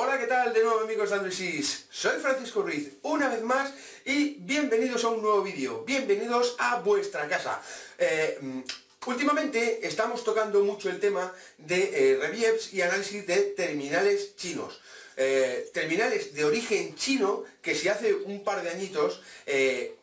Hola, ¿qué tal? De nuevo amigos de Andresis, soy Francisco Ruiz, una vez más, y bienvenidos a un nuevo vídeo, bienvenidos a vuestra casa. Eh, mm, últimamente estamos tocando mucho el tema de eh, y análisis de terminales chinos. Eh, terminales de origen chino que si hace un par de añitos eh,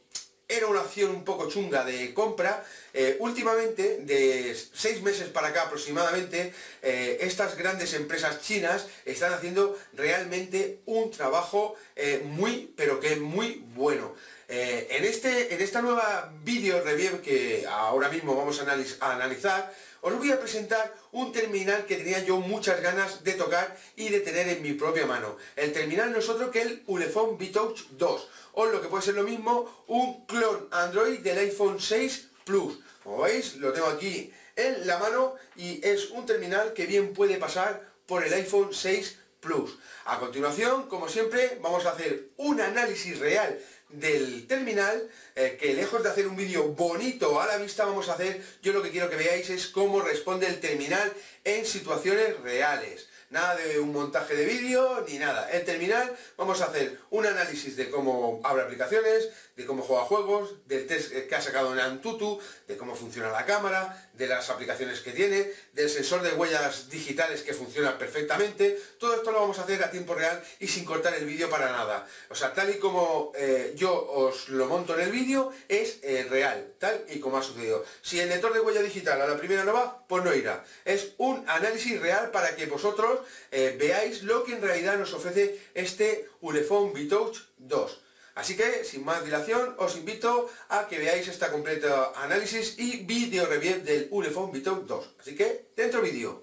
era una acción un poco chunga de compra. Eh, últimamente, de seis meses para acá aproximadamente, eh, estas grandes empresas chinas están haciendo realmente un trabajo eh, muy, pero que muy bueno. en, este, en esta nueva video review que ahora mismo vamos a, analizar, os voy a presentar un terminal que tenía yo muchas ganas de tocar y de tener en mi propia mano. El terminal no es otro que el Ulefone Touch 2 o lo que puede ser lo mismo, un clon Android del iPhone 6 Plus. Como veis, lo tengo aquí en la mano y es un terminal que bien puede pasar por el iPhone 6 Plus. A continuación, como siempre, vamos a hacer un análisis real del terminal, eh, que lejos de hacer un vídeo bonito a la vista vamos a hacer, yo lo que quiero que veáis es cómo responde el terminal en situaciones reales nada de un montaje de vídeo, ni nada. En terminal vamos a hacer un análisis de cómo abre aplicaciones, de cómo juega juegos, del test que ha sacado en Antutu, de cómo funciona la cámara, de las aplicaciones que tiene, del sensor de huellas digitales que funciona perfectamente. Todo esto lo vamos a hacer a tiempo real y sin cortar el vídeo para nada. O sea, tal y como eh, yo os lo monto en el vídeo, es eh, real, tal y como ha sucedido. Si el lector de huella digital a la primera no va, pues no irá. Es un análisis real para que vosotros eh, veáis lo que en realidad nos ofrece este Ulefone bitouch 2. Así que, sin más dilación, os invito a que veáis esta completo análisis y vídeo review del Ulefone Vitop 2. Así que, dentro vídeo.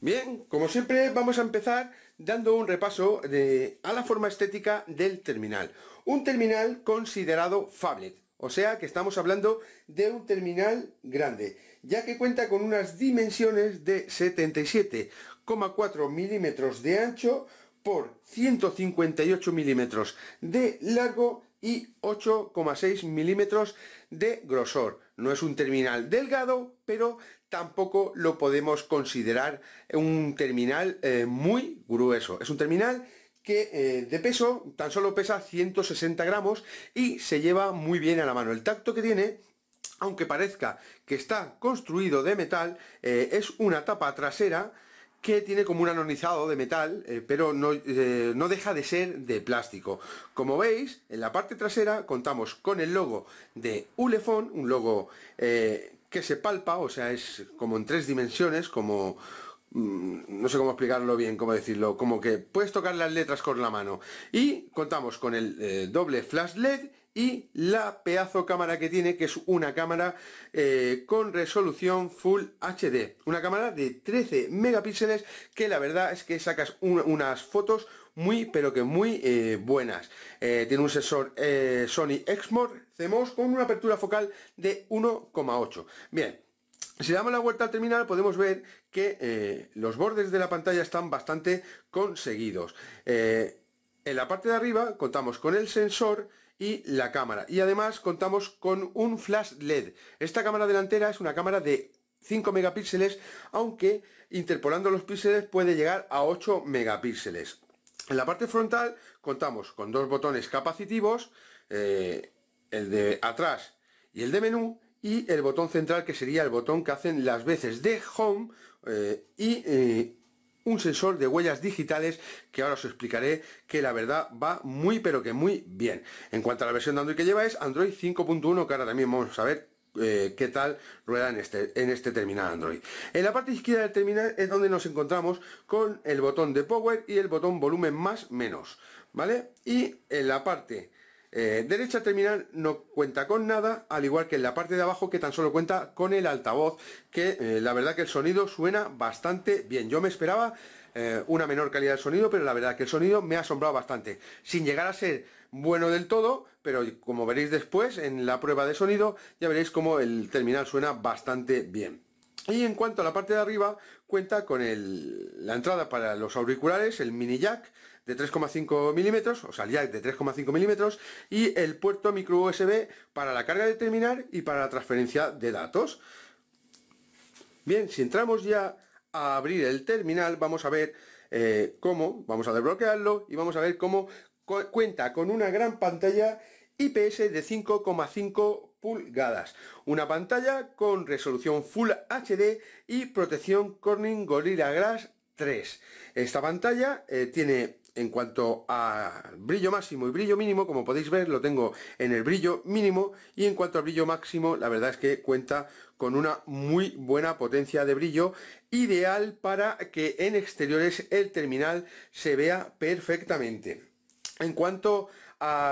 Bien, como siempre vamos a empezar dando un repaso a la forma estética del terminal. Un terminal considerado phablet, o sea que estamos hablando de un terminal grande ya que cuenta con unas dimensiones de 77,4 milímetros de ancho por 158 milímetros de largo y 8,6 milímetros de grosor. No es un terminal delgado, pero tampoco lo podemos considerar un terminal eh, muy grueso. Es un terminal que eh, de peso tan solo pesa 160 gramos y se lleva muy bien a la mano. El tacto que tiene aunque parezca que está construido de metal, eh, es una tapa trasera que tiene como un anonizado de metal, eh, pero eh, no, deja de ser de plástico. Como veis, en la parte trasera contamos con el logo de Ulefone, un logo que se palpa, o sea, es como en tres dimensiones, como, mm, no sé cómo explicarlo bien, cómo decirlo, como que puedes tocar las letras con la mano. Y contamos con el doble flash LED y la pedazo cámara que tiene, que es una cámara eh, con resolución Full HD. Una cámara de 13 megapíxeles que la verdad es que sacas unas fotos muy, pero que muy eh, buenas. Eh, tiene un sensor Sony Exmor CMOS con una apertura focal de 1,8. Bien. Si damos la vuelta al terminal podemos ver que los bordes de la pantalla están bastante conseguidos. en la parte de arriba contamos con el sensor, y la cámara. Y además contamos con un flash LED. Esta cámara delantera es una cámara de 5 megapíxeles, aunque interpolando los píxeles puede llegar a 8 megapíxeles. En la parte frontal contamos con dos botones capacitivos, eh, el de atrás y el de menú, y el botón central que sería el botón que hacen las veces de home eh, y eh, un sensor de huellas digitales que ahora os explicaré que la verdad va muy pero que muy bien. En cuanto a la versión de Android que lleva es Android 5.1 que ahora también vamos a ver eh, qué tal rueda en este, en este terminal Android. En la parte izquierda del terminal es donde nos encontramos con el botón de power y el botón volumen más menos, ¿vale? Y en la parte eh, derecha terminal no cuenta con nada, al igual que en la parte de abajo que tan solo cuenta con el altavoz, que eh, la verdad que el sonido suena bastante bien. Yo me esperaba eh, una menor calidad de sonido, pero la verdad que el sonido me ha asombrado bastante. Sin llegar a ser bueno del todo, pero como veréis después en la prueba de sonido, ya veréis cómo el terminal suena bastante bien. Y en cuanto a la parte de arriba, cuenta con la entrada para los auriculares, el mini jack, de 3,5 milímetros, o sea, el de 3,5 milímetros, y el puerto micro USB para la carga de terminal y para la transferencia de datos. Bien, si entramos ya a abrir el terminal, vamos a ver eh, cómo, vamos a desbloquearlo y vamos a ver cómo cuenta con una gran pantalla IPS de 5,5 pulgadas. Una pantalla con resolución Full HD y protección Corning Gorilla Glass 3. Esta pantalla eh, tiene en cuanto a brillo máximo y brillo mínimo, como podéis ver, lo tengo en el brillo mínimo y en cuanto al brillo máximo, la verdad es que cuenta con una muy buena potencia de brillo, ideal para que en exteriores el terminal se vea perfectamente. En cuanto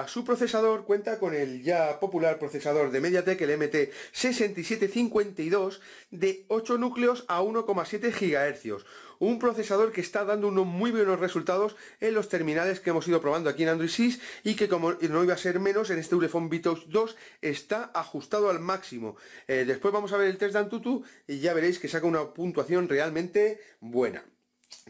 su procesador cuenta con el ya popular procesador de MediaTek, el MT6752, de 8 núcleos a 1,7 GHz. Un procesador que está dando unos muy buenos resultados en los terminales que hemos ido probando aquí en Android 6 y que como no iba a ser menos en este Ulefone Vitox 2 está ajustado al máximo. Eh, después vamos a ver el test de Antutu y ya veréis que saca una puntuación realmente buena.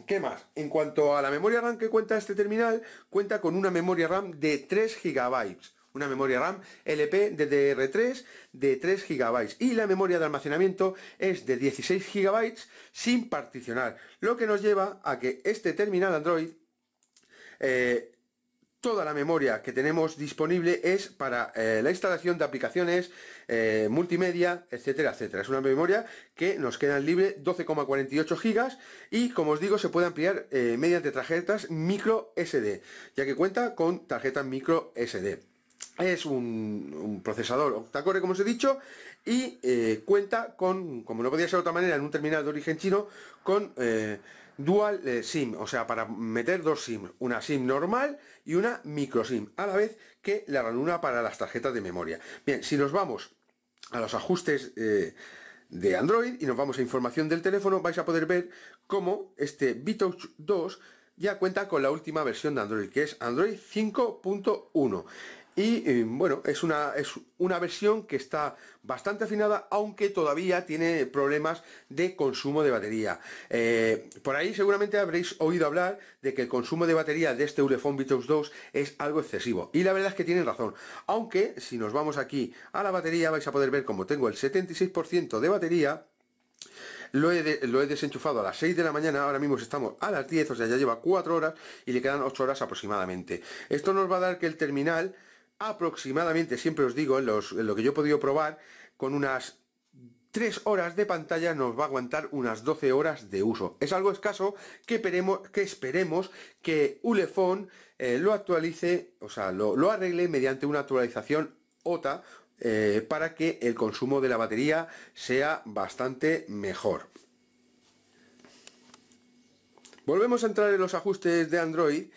¿Qué más? En cuanto a la memoria RAM que cuenta este terminal, cuenta con una memoria RAM de 3 GB, una memoria RAM LP DDR3 de 3 GB y la memoria de almacenamiento es de 16 GB sin particionar, lo que nos lleva a que este terminal Android eh, toda la memoria que tenemos disponible es para eh, la instalación de aplicaciones eh, multimedia, etcétera, etcétera. Es una memoria que nos quedan libre 12,48 gigas y como os digo se puede ampliar eh, mediante tarjetas micro SD, ya que cuenta con tarjetas micro SD. Es un, un procesador octacore, como os he dicho, y eh, cuenta con, como no podía ser de otra manera, en un terminal de origen chino, con dual SIM, o sea, para meter dos SIM, una SIM normal y una micro SIM, a la vez que la ranura para las tarjetas de memoria. Bien, si nos vamos a los ajustes eh, de Android y nos vamos a información del teléfono, vais a poder ver cómo este Vitouch 2 ya cuenta con la última versión de Android, que es Android 5.1. Y eh, bueno, es una, es una versión que está bastante afinada, aunque todavía tiene problemas de consumo de batería. Eh, por ahí seguramente habréis oído hablar de que el consumo de batería de este Ulefone Vitox 2 es algo excesivo. Y la verdad es que tienen razón. Aunque si nos vamos aquí a la batería vais a poder ver como tengo el 76% de batería. Lo he, lo he, desenchufado a las 6 de la mañana, ahora mismo estamos a las 10, o sea, ya lleva 4 horas y le quedan 8 horas aproximadamente. Esto nos va a dar que el terminal aproximadamente, siempre os digo, en, lo que yo he podido probar, con unas 3 horas de pantalla nos va a aguantar unas 12 horas de uso. Es algo escaso que esperemos que, esperemos que Ulefone eh, lo actualice, o sea, lo, arregle mediante una actualización OTA eh, para que el consumo de la batería sea bastante mejor. Volvemos a entrar en los ajustes de Android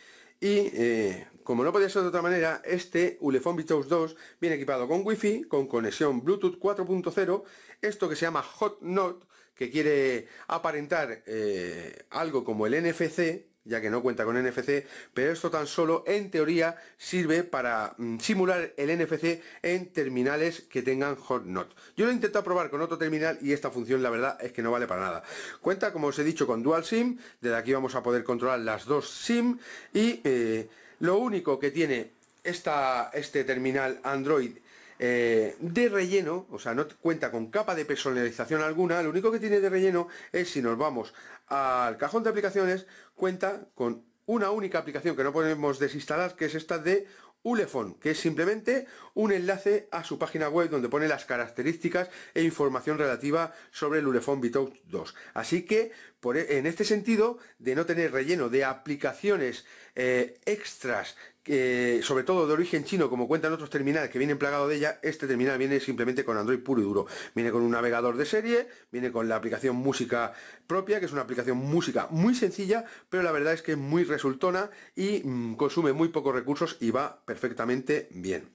y eh, como no podía ser de otra manera, este Ulefone Beatles 2 viene equipado con Wi-Fi, con conexión Bluetooth 4.0, esto que se llama Hot Note, que quiere aparentar eh, algo como el NFC, ya que no cuenta con NFC, pero esto tan solo en teoría sirve para mm, simular el NFC en terminales que tengan Hot Note. Yo lo he intentado probar con otro terminal y esta función la verdad es que no vale para nada. Cuenta, como os he dicho, con Dual SIM, desde aquí vamos a poder controlar las dos SIM y... Eh, lo único que tiene este terminal Android eh, de relleno, o sea, no cuenta con capa de personalización alguna, lo único que tiene de relleno es si nos vamos al cajón de aplicaciones, cuenta con una única aplicación que no podemos desinstalar, que es esta de Ulefone, que es simplemente un enlace a su página web donde pone las características e información relativa sobre el Ulefone Vito 2. Así que, e, en este sentido, de no tener relleno de aplicaciones eh, extras eh, sobre todo de origen chino, como cuentan otros terminales que vienen plagados de ella, este terminal viene simplemente con Android puro y duro. Viene con un navegador de serie, viene con la aplicación música propia, que es una aplicación música muy sencilla, pero la verdad es que es muy resultona y mm, consume muy pocos recursos y va perfectamente bien.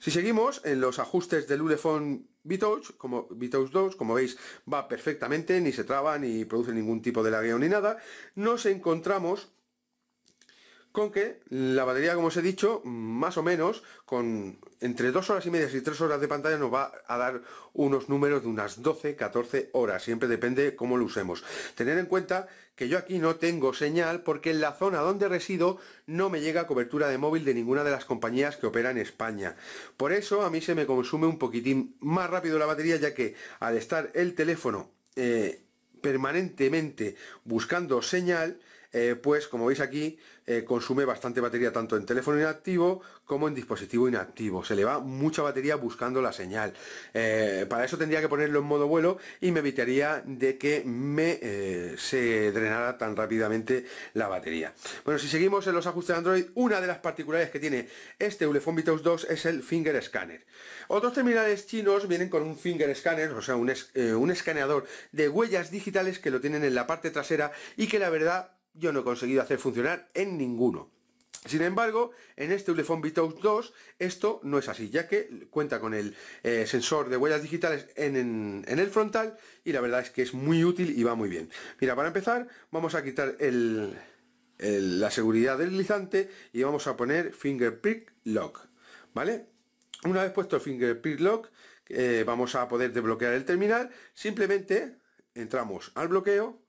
Si seguimos en los ajustes del Ulefone VTouch como VTouch 2, como veis, va perfectamente, ni se traba, ni produce ningún tipo de lagueo ni nada, nos encontramos con que la batería, como os he dicho, más o menos, con entre 2 horas y media y tres horas de pantalla nos va a dar unos números de unas 12, 14 horas, siempre depende cómo lo usemos. Tener en cuenta que yo aquí no tengo señal porque en la zona donde resido no me llega cobertura de móvil de ninguna de las compañías que opera en España. Por eso a mí se me consume un poquitín más rápido la batería ya que al estar el teléfono eh, permanentemente buscando señal, eh, pues como veis aquí, eh, consume bastante batería tanto en teléfono inactivo como en dispositivo inactivo. Se le va mucha batería buscando la señal. Eh, para eso tendría que ponerlo en modo vuelo y me evitaría de que me eh, se drenara tan rápidamente la batería. Bueno, si seguimos en los ajustes de Android, una de las particularidades que tiene este Ulefone vitos 2 es el finger scanner. Otros terminales chinos vienen con un finger scanner, o sea, un, un escaneador de huellas digitales que lo tienen en la parte trasera y que la verdad yo no he conseguido hacer funcionar en ninguno. Sin embargo, en este Ulefone Vitoux 2 esto no es así, ya que cuenta con el eh, sensor de huellas digitales en, el frontal y la verdad es que es muy útil y va muy bien. Mira, para empezar vamos a quitar la seguridad del deslizante y vamos a poner Fingerprint Lock, ¿vale? Una vez puesto el Fingerprint Lock eh, vamos a poder desbloquear el terminal, simplemente entramos al bloqueo,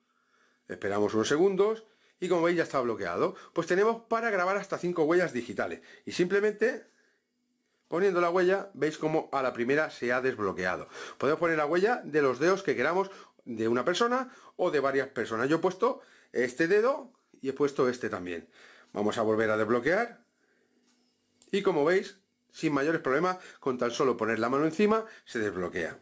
esperamos unos segundos y como veis ya está bloqueado. Pues tenemos para grabar hasta 5 huellas digitales y simplemente poniendo la huella veis como a la primera se ha desbloqueado. Podemos poner la huella de los dedos que queramos de una persona o de varias personas. Yo he puesto este dedo y he puesto este también. Vamos a volver a desbloquear y como veis sin mayores problemas con tan solo poner la mano encima se desbloquea.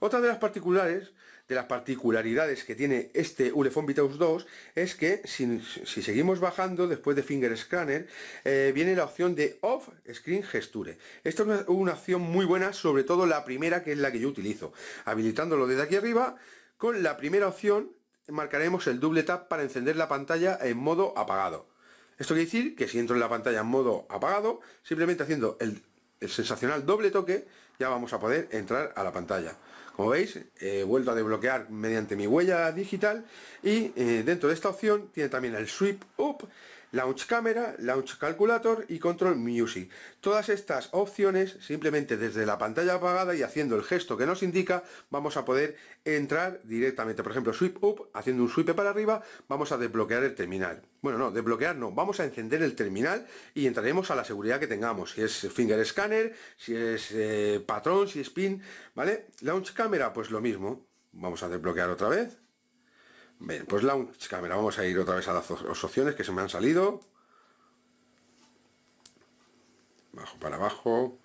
Otra de las particulares de las particularidades que tiene este Ulefone Vitaus 2 es que si, seguimos bajando después de Finger Scanner eh, viene la opción de Off Screen Gesture esta es una, opción muy buena sobre todo la primera que es la que yo utilizo habilitándolo desde aquí arriba con la primera opción marcaremos el doble tap para encender la pantalla en modo apagado esto quiere decir que si entro en la pantalla en modo apagado simplemente haciendo el sensacional doble toque, ya vamos a poder entrar a la pantalla. Como veis, he vuelto a desbloquear mediante mi huella digital y eh, dentro de esta opción tiene también el Sweep Up Launch Camera, Launch Calculator y Control Music. Todas estas opciones, simplemente desde la pantalla apagada y haciendo el gesto que nos indica, vamos a poder entrar directamente. Por ejemplo, Sweep Up, haciendo un sweep para arriba, vamos a desbloquear el terminal. Bueno, no, desbloquear no, vamos a encender el terminal y entraremos a la seguridad que tengamos. Si es Finger Scanner, si es eh, patrón, si es pin, ¿vale? Launch Camera, pues lo mismo. Vamos a desbloquear otra vez Bien, pues Launch Camera, vamos a ir otra vez a las opciones que se me han salido. Bajo para abajo.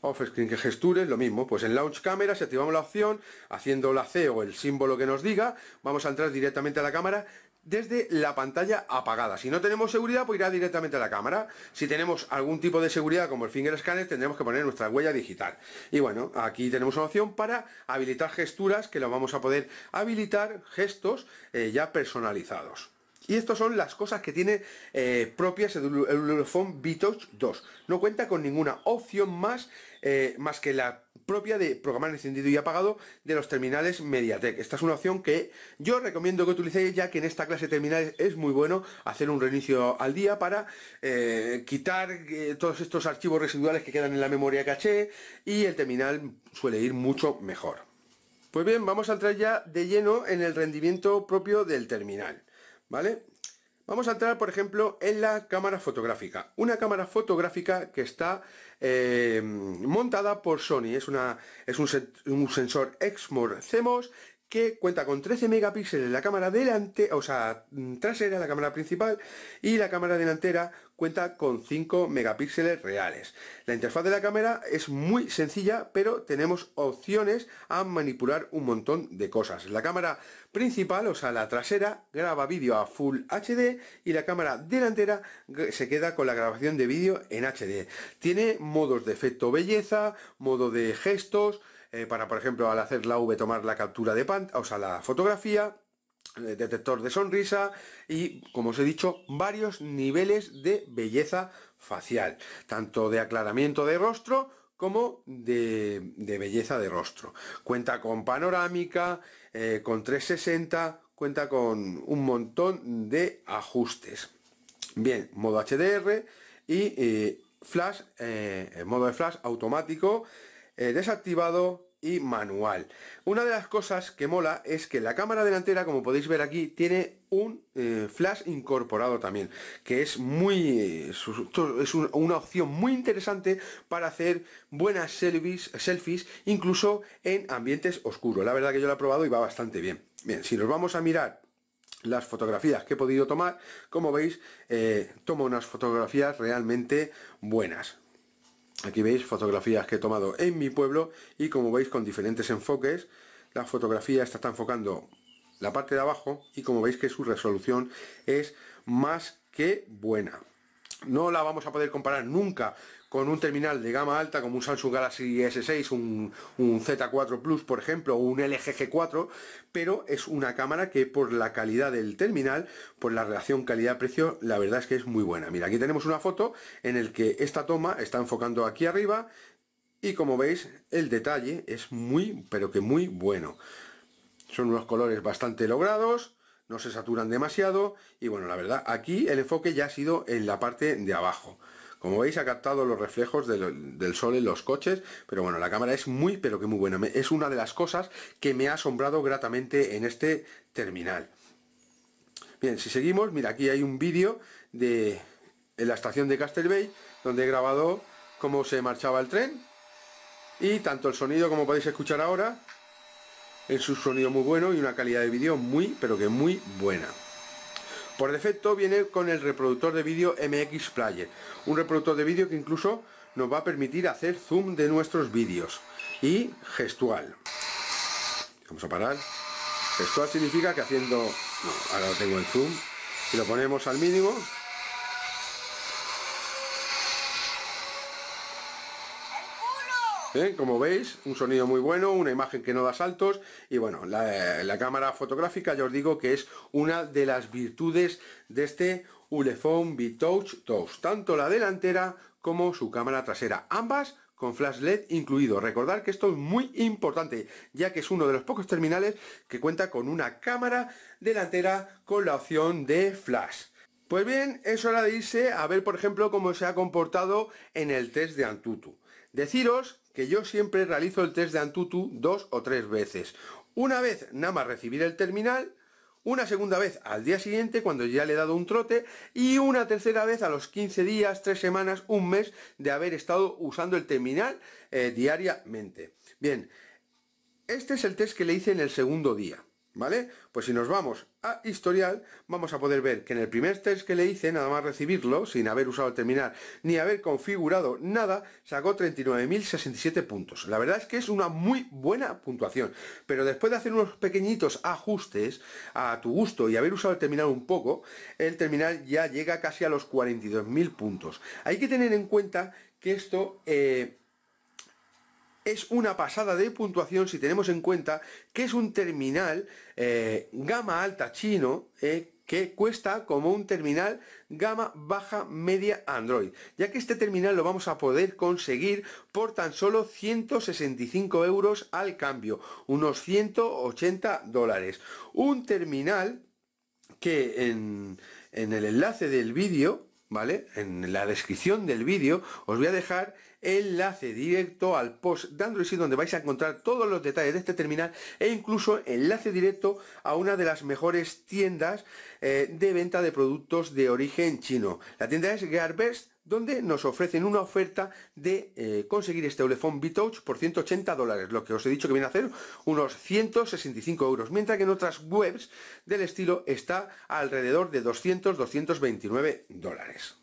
Off screen que gestures, lo mismo, pues en Launch Camera, si activamos la opción, haciendo la C o el símbolo que nos diga, vamos a entrar directamente a la cámara desde la pantalla apagada. Si no tenemos seguridad, pues irá directamente a la cámara. Si tenemos algún tipo de seguridad, como el finger scanner, tendremos que poner nuestra huella digital. Y bueno, aquí tenemos una opción para habilitar gesturas, que lo vamos a poder habilitar gestos eh, ya personalizados. Y estas son las cosas que tiene eh, propias el phone Vitoch 2. No cuenta con ninguna opción más eh, más que la propia de programar encendido y apagado de los terminales Mediatek. Esta es una opción que yo recomiendo que utilicéis ya que en esta clase de terminales es muy bueno hacer un reinicio al día para eh, quitar eh, todos estos archivos residuales que quedan en la memoria caché y el terminal suele ir mucho mejor. Pues bien, vamos a entrar ya de lleno en el rendimiento propio del terminal, ¿vale? Vamos a entrar, por ejemplo, en la cámara fotográfica. Una cámara fotográfica que está eh, montada por Sony. Es, un, sensor Exmor CMOS que cuenta con 13 megapíxeles la cámara delante, o sea, trasera, la cámara principal, y la cámara delantera cuenta con 5 megapíxeles reales. La interfaz de la cámara es muy sencilla, pero tenemos opciones a manipular un montón de cosas. La cámara principal, o sea, la trasera, graba vídeo a Full HD y la cámara delantera se queda con la grabación de vídeo en HD. Tiene modos de efecto belleza, modo de gestos, eh, para, por ejemplo, al hacer la V tomar la captura de pantalla, o sea, la fotografía, eh, detector de sonrisa y, como os he dicho, varios niveles de belleza facial, tanto de aclaramiento de rostro como de, belleza de rostro. Cuenta con panorámica, eh, con 360, cuenta con un montón de ajustes. Bien, modo HDR y eh, flash, eh, modo de flash automático, desactivado manual. Una de las cosas que mola es que la cámara delantera, como podéis ver aquí, tiene un eh, flash incorporado también, que es muy eh, es una opción muy interesante para hacer buenas selfies, selfies incluso en ambientes oscuros. La verdad que yo lo he probado y va bastante bien. Bien, si nos vamos a mirar las fotografías que he podido tomar, como veis, eh, tomo unas fotografías realmente buenas. Aquí veis fotografías que he tomado en mi pueblo y como veis con diferentes enfoques, la fotografía está enfocando la parte de abajo y como veis que su resolución es más que buena. No la vamos a poder comparar nunca con un terminal de gama alta como un Samsung Galaxy S6, un, Z4 Plus por ejemplo, o un LG G4, pero es una cámara que por la calidad del terminal, por la relación calidad-precio, la verdad es que es muy buena. Mira, aquí tenemos una foto en el que esta toma está enfocando aquí arriba y como veis el detalle es muy, pero que muy bueno. Son unos colores bastante logrados, no se saturan demasiado y bueno, la verdad, aquí el enfoque ya ha sido en la parte de abajo. Como veis ha captado los reflejos del sol en los coches, pero bueno, la cámara es muy, pero que muy buena. Es una de las cosas que me ha asombrado gratamente en este terminal. Bien, si seguimos, mira, aquí hay un vídeo de en la estación de Caster Bay, donde he grabado cómo se marchaba el tren. Y tanto el sonido como podéis escuchar ahora, es un sonido muy bueno y una calidad de vídeo muy, pero que muy buena. Por defecto viene con el reproductor de vídeo MX Player, un reproductor de vídeo que incluso nos va a permitir hacer zoom de nuestros vídeos y gestual. Vamos a parar. Gestual significa que haciendo... No, ahora tengo el zoom y lo ponemos al mínimo ¿eh? Como veis, un sonido muy bueno, una imagen que no da saltos y bueno, la, cámara fotográfica ya os digo que es una de las virtudes de este Ulefone V-Touch tanto la delantera como su cámara trasera, ambas con flash LED incluido. Recordar que esto es muy importante, ya que es uno de los pocos terminales que cuenta con una cámara delantera con la opción de flash. Pues bien, es hora de irse a ver, por ejemplo, cómo se ha comportado en el test de Antutu. Deciros que yo siempre realizo el test de Antutu dos o tres veces. Una vez nada más recibir el terminal, una segunda vez al día siguiente cuando ya le he dado un trote y una tercera vez a los 15 días, 3 semanas, un mes de haber estado usando el terminal eh, diariamente. Bien, este es el test que le hice en el segundo día. ¿Vale? Pues si nos vamos a historial, vamos a poder ver que en el primer test que le hice, nada más recibirlo, sin haber usado el terminal ni haber configurado nada, sacó 39.067 puntos. La verdad es que es una muy buena puntuación, pero después de hacer unos pequeñitos ajustes a tu gusto y haber usado el terminal un poco, el terminal ya llega casi a los 42.000 puntos. Hay que tener en cuenta que esto... Eh, es una pasada de puntuación si tenemos en cuenta que es un terminal eh, gama alta chino eh, que cuesta como un terminal gama baja media Android, ya que este terminal lo vamos a poder conseguir por tan solo 165 euros al cambio, unos 180 dólares. Un terminal que en, en el enlace del vídeo, ¿vale? En la descripción del vídeo os voy a dejar enlace directo al post de Android City donde vais a encontrar todos los detalles de este terminal e incluso enlace directo a una de las mejores tiendas eh, de venta de productos de origen chino. La tienda es Gearbest donde nos ofrecen una oferta de eh, conseguir este olefón Bitouch por 180 dólares, lo que os he dicho que viene a hacer unos 165 euros, mientras que en otras webs del estilo está alrededor de 200-229 dólares.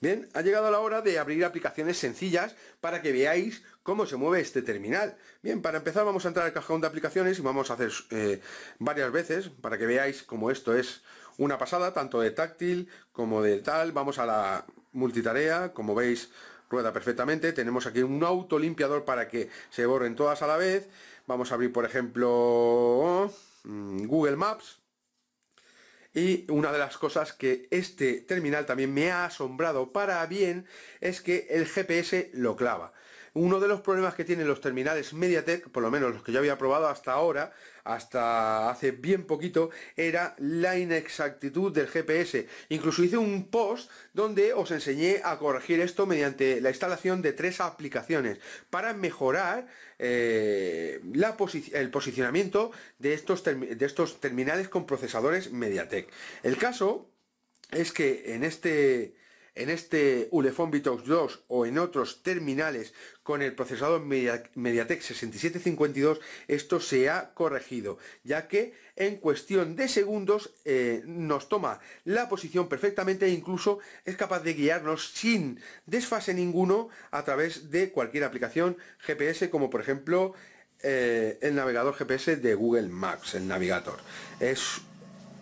Bien, ha llegado la hora de abrir aplicaciones sencillas para que veáis cómo se mueve este terminal. Bien, para empezar vamos a entrar al cajón de aplicaciones y vamos a hacer eh, varias veces para que veáis cómo esto es una pasada, tanto de táctil como de tal. Vamos a la multitarea, como veis rueda perfectamente. Tenemos aquí un auto limpiador para que se borren todas a la vez. Vamos a abrir, por ejemplo, mm, Google Maps y una de las cosas que este terminal también me ha asombrado para bien es que el GPS lo clava. Uno de los problemas que tienen los terminales Mediatek, por lo menos los que yo había probado hasta ahora, hasta hace bien poquito era la inexactitud del GPS. Incluso hice un post donde os enseñé a corregir esto mediante la instalación de tres aplicaciones para mejorar eh, el posicionamiento de estos, de estos terminales con procesadores MediaTek. El caso es que en este en este Ulefone Vitox 2 o en otros terminales con el procesador MediaTek 6752 esto se ha corregido ya que en cuestión de segundos eh, nos toma la posición perfectamente e incluso es capaz de guiarnos sin desfase ninguno a través de cualquier aplicación GPS como por ejemplo eh, el navegador GPS de Google Maps, el navegador Es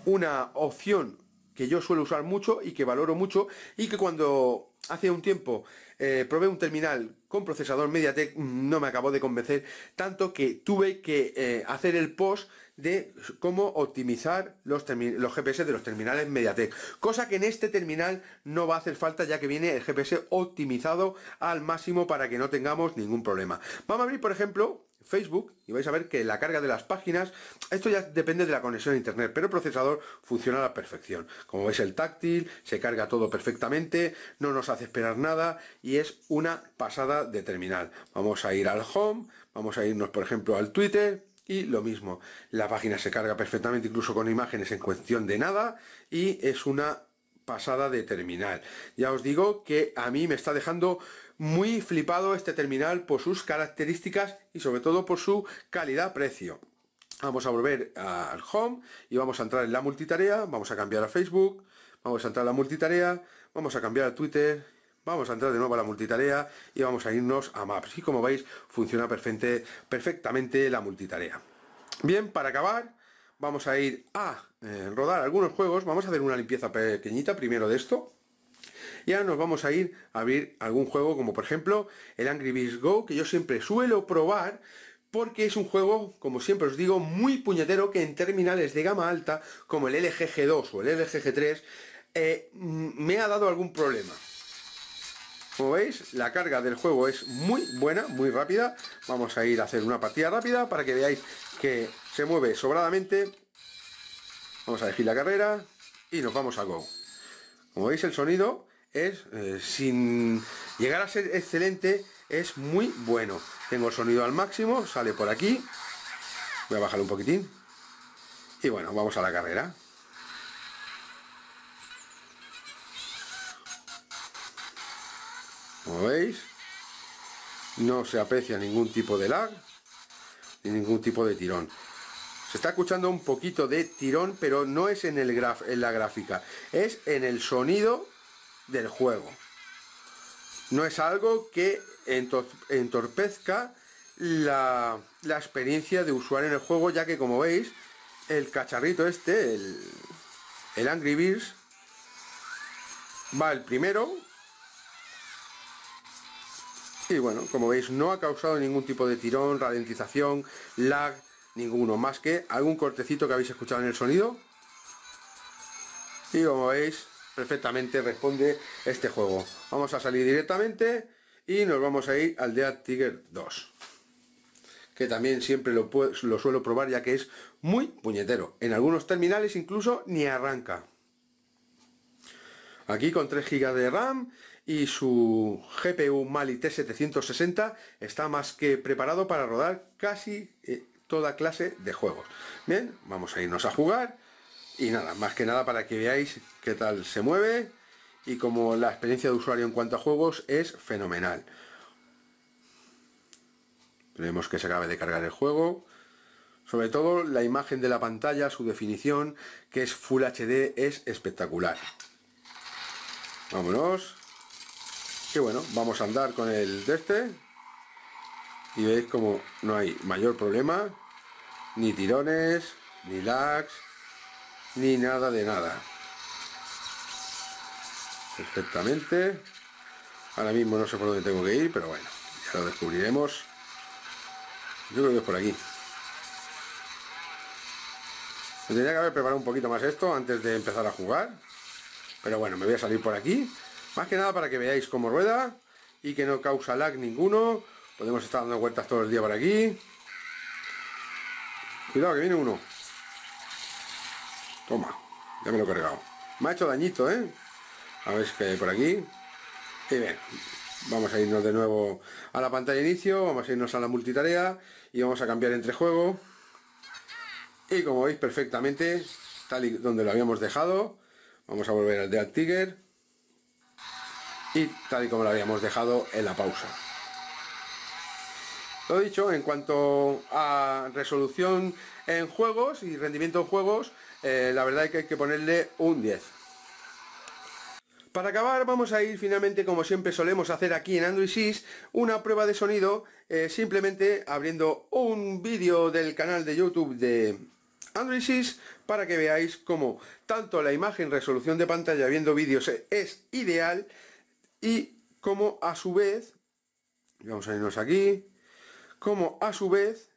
una opción que yo suelo usar mucho y que valoro mucho y que cuando hace un tiempo eh, probé un terminal con procesador MediaTek no me acabó de convencer tanto que tuve que eh, hacer el post de cómo optimizar los, los GPS de los terminales MediaTek cosa que en este terminal no va a hacer falta ya que viene el GPS optimizado al máximo para que no tengamos ningún problema vamos a abrir por ejemplo Facebook y vais a ver que la carga de las páginas, esto ya depende de la conexión a internet, pero el procesador funciona a la perfección. Como veis el táctil, se carga todo perfectamente, no nos hace esperar nada y es una pasada de terminal. Vamos a ir al home, vamos a irnos por ejemplo al Twitter, y lo mismo, la página se carga perfectamente incluso con imágenes en cuestión de nada y es una pasada de terminal. Ya os digo que a mí me está dejando muy flipado este terminal por sus características y sobre todo por su calidad-precio. Vamos a volver al home y vamos a entrar en la multitarea, vamos a cambiar a Facebook, vamos a entrar a la multitarea, vamos a cambiar a Twitter, vamos a entrar de nuevo a la multitarea y vamos a irnos a Maps. Y como veis, funciona perfectamente la multitarea. Bien, para acabar, vamos a ir a eh, rodar algunos juegos, vamos a hacer una limpieza pequeñita primero de esto. Y ahora nos vamos a ir a abrir algún juego como por ejemplo el Angry Birds Go, que yo siempre suelo probar, porque es un juego, como siempre os digo, muy puñetero que en terminales de gama alta, como el LG G2 o el LG 3 eh, mm, me ha dado algún problema. Como veis, la carga del juego es muy buena, muy rápida. Vamos a ir a hacer una partida rápida para que veáis que se mueve sobradamente. Vamos a elegir la carrera y nos vamos a Go. Como veis, el sonido es, eh, sin llegar a ser excelente, es muy bueno. Tengo el sonido al máximo, sale por aquí. Voy a bajar un poquitín. Y bueno, vamos a la carrera. Como veis, no se aprecia ningún tipo de lag, ni ningún tipo de tirón. Se está escuchando un poquito de tirón, pero no es en, el graf en la gráfica, es en el sonido del juego. No es algo que entorpezca la, experiencia de usuario en el juego, ya que como veis, el cacharrito este, el, Angry Bears va el primero. Y bueno, como veis, no ha causado ningún tipo de tirón, ralentización, lag, ninguno, más que algún cortecito que habéis escuchado en el sonido. Y como veis, perfectamente responde este juego. Vamos a salir directamente y nos vamos a ir al Dead Tiger 2 que también siempre lo, suelo probar ya que es muy puñetero. En algunos terminales incluso ni arranca. Aquí con 3 GB de RAM y su GPU Mali T760 está más que preparado para rodar casi eh, toda clase de juegos. Bien, vamos a irnos a jugar y nada, más que nada para que veáis qué tal se mueve y como la experiencia de usuario en cuanto a juegos es fenomenal. Tenemos que se acabe de cargar el juego. Sobre todo la imagen de la pantalla, su definición, que es Full HD, es espectacular. Vámonos. Y bueno, vamos a andar con el de este. Y veis como no hay mayor problema. Ni tirones, ni lags, ni nada de nada. Perfectamente. Ahora mismo no sé por dónde tengo que ir, pero bueno, ya lo descubriremos. Yo creo que es por aquí. Me tendría que haber preparado un poquito más esto antes de empezar a jugar. Pero bueno, me voy a salir por aquí. Más que nada para que veáis cómo rueda y que no causa lag ninguno. Podemos estar dando vueltas todo el día por aquí. Cuidado que viene uno. Toma, ya me lo he cargado. Me ha hecho dañito, ¿eh? A ver si hay por aquí. Y bien, vamos a irnos de nuevo a la pantalla de inicio, vamos a irnos a la multitarea y vamos a cambiar entre juego. Y como veis perfectamente, tal y donde lo habíamos dejado, vamos a volver al Dead Tiger. Y tal y como lo habíamos dejado en la pausa. Lo dicho, en cuanto a resolución en juegos y rendimiento en juegos, eh, la verdad es que hay que ponerle un 10. Para acabar vamos a ir finalmente como siempre solemos hacer aquí en Android 6 una prueba de sonido eh, simplemente abriendo un vídeo del canal de YouTube de Android 6 para que veáis cómo tanto la imagen resolución de pantalla viendo vídeos es ideal y como a su vez vamos a irnos aquí como a su vez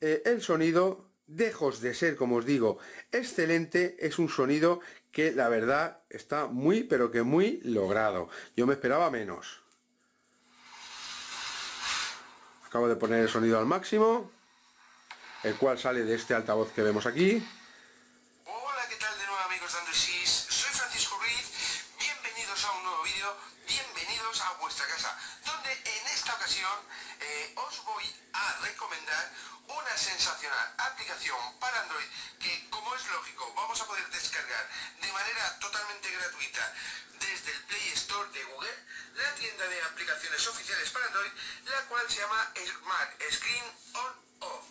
eh, el sonido Dejos de ser, como os digo, excelente, es un sonido que la verdad está muy, pero que muy logrado. Yo me esperaba menos. Acabo de poner el sonido al máximo, el cual sale de este altavoz que vemos aquí. Hola, ¿qué tal de nuevo amigos de Soy Francisco Ruiz, bienvenidos a un nuevo vídeo, bienvenidos a vuestra casa, donde en esta ocasión una sensacional aplicación para Android que, como es lógico, vamos a poder descargar de manera totalmente gratuita desde el Play Store de Google, la tienda de aplicaciones oficiales para Android, la cual se llama Smart Screen On Off.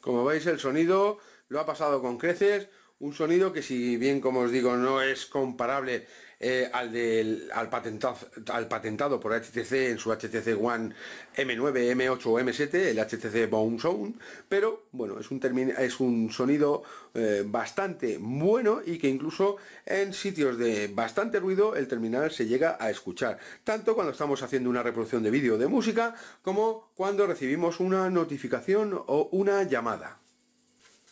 Como veis el sonido lo ha pasado con creces, un sonido que si bien como os digo no es comparable eh, al, del, al, patentado, por HTC en su HTC One M9, M8 o M7, el HTC Bone Sound, pero bueno, es un, es un sonido eh, bastante bueno y que incluso en sitios de bastante ruido el terminal se llega a escuchar, tanto cuando estamos haciendo una reproducción de vídeo de música como cuando recibimos una notificación o una llamada.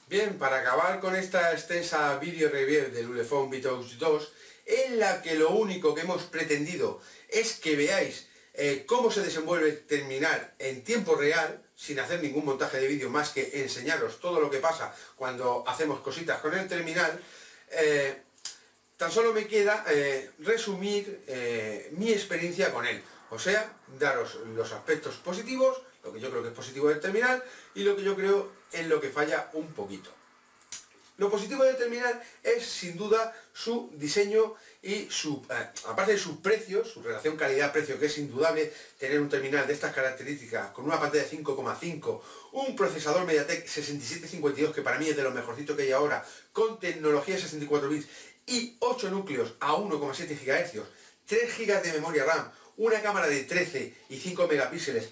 Bien, para acabar con esta extensa video review del Ulefone Vitox 2, en la que lo único que hemos pretendido es que veáis eh, cómo se desenvuelve terminal en tiempo real, sin hacer ningún montaje de vídeo más que enseñaros todo lo que pasa cuando hacemos cositas con el terminal, eh, tan solo me queda eh, resumir mi experiencia con él. O sea, daros los aspectos positivos, lo que yo creo que es positivo del terminal y lo que yo creo en lo que falla un poquito. Lo positivo del terminal es sin duda su diseño y su, eh, aparte de sus precios, su relación calidad-precio, que es indudable tener un terminal de estas características con una pantalla 5,5, un procesador MediaTek 6752, que para mí es de los mejorcitos que hay ahora, con tecnología 64 bits y 8 núcleos a 1,7 GHz, 3 GB de memoria RAM, una cámara de 13 y 5 megapíxeles,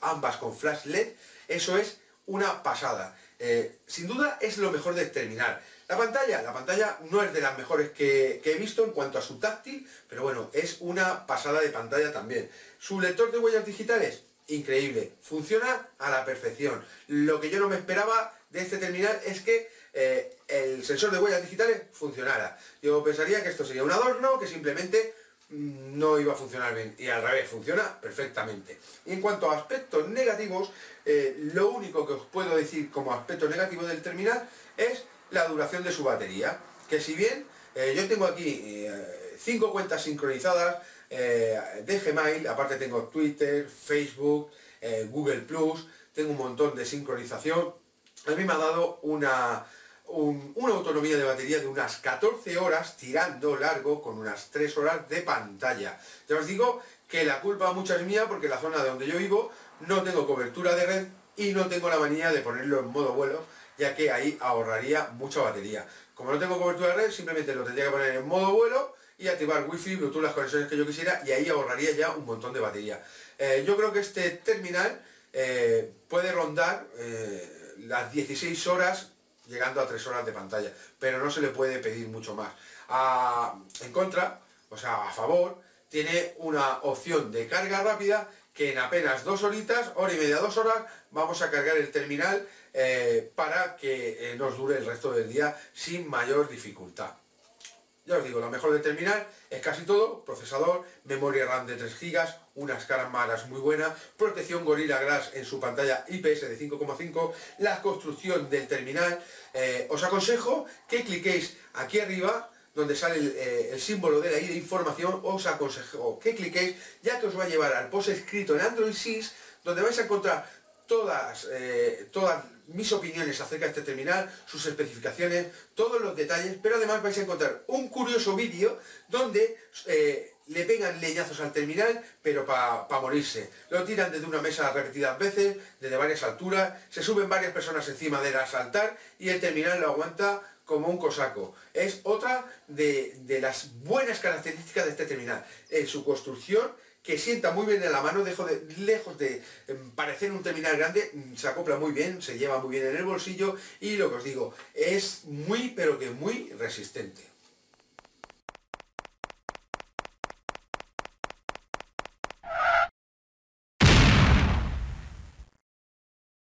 ambas con flash LED, eso es una pasada. Eh, sin duda es lo mejor de terminar. La pantalla, la pantalla no es de las mejores que, he visto en cuanto a su táctil, pero bueno, es una pasada de pantalla también. Su lector de huellas digitales, increíble, funciona a la perfección. Lo que yo no me esperaba de este terminal es que eh, el sensor de huellas digitales funcionara. Yo pensaría que esto sería un adorno que simplemente mm, no iba a funcionar bien y al revés, funciona perfectamente. Y en cuanto a aspectos negativos, eh, lo único que os puedo decir como aspecto negativo del terminal es la duración de su batería, que si bien eh, yo tengo aquí 5 eh, cuentas sincronizadas de Gmail, aparte tengo Twitter, Facebook, Google Plus, tengo un montón de sincronización, a mí me ha dado una, una autonomía de batería de unas 14 horas tirando largo con unas 3 horas de pantalla. Ya os digo que la culpa mucha es mía porque la zona de donde yo vivo no tengo cobertura de red y no tengo la manía de ponerlo en modo vuelo, ya que ahí ahorraría mucha batería. Como no tengo cobertura de red, simplemente lo tendría que poner en modo vuelo y activar wifi, bluetooth, las conexiones que yo quisiera y ahí ahorraría ya un montón de batería. Eh, yo creo que este terminal eh, puede rondar eh, las 16 horas llegando a 3 horas de pantalla, pero no se le puede pedir mucho más. A, ah, en contra, o sea, a favor, tiene una opción de carga rápida que en apenas dos horitas, hora y media, dos horas, vamos a cargar el terminal eh, para que eh, nos dure el resto del día sin mayor dificultad. Ya os digo, lo mejor del terminal es casi todo, procesador, memoria RAM de 3 GB, unas caras cámaras muy buenas, protección Gorilla Glass en su pantalla IPS de 5,5, la construcción del terminal. Eh, os aconsejo que cliquéis aquí arriba donde sale eh, el, símbolo de la I de información, os aconsejo que cliquéis, ya que os va a llevar al post escrito en Android 6, donde vais a encontrar todas, eh, todas mis opiniones acerca de este terminal, sus especificaciones, todos los detalles, pero además vais a encontrar un curioso vídeo donde eh, le pegan leñazos al terminal, pero para morirse. Lo tiran desde una mesa repetidas veces, desde varias alturas, se suben varias personas encima de él a saltar y el terminal lo aguanta como un cosaco. Es otra de, de las buenas características de este terminal. En su construcción que sienta muy bien en la mano, dejo de, lejos de em, parecer un terminal grande, mm, se acopla muy bien, se lleva muy bien en el bolsillo y lo que os digo, es muy pero que muy resistente.